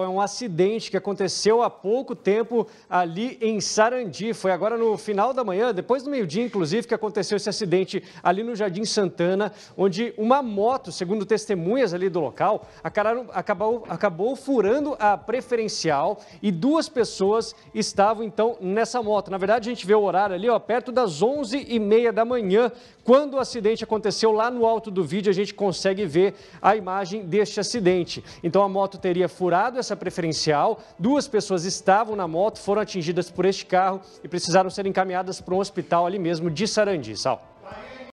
é um acidente que aconteceu há pouco tempo ali em Sarandi. Foi agora no final da manhã, depois do meio-dia, inclusive, que aconteceu esse acidente ali no Jardim Santana, onde uma moto, segundo testemunhas ali do local, acabaram, acabou, acabou furando a preferencial e duas pessoas estavam então nessa moto. Na verdade, a gente vê o horário ali, ó, perto das 11h30 da manhã, quando o acidente aconteceu, lá no alto do vídeo a gente consegue ver a imagem deste acidente. Então a moto teria furado essa preferencial, duas pessoas estavam na moto, foram atingidas por este carro e precisaram ser encaminhadas para um hospital ali mesmo de Sarandi, Sal.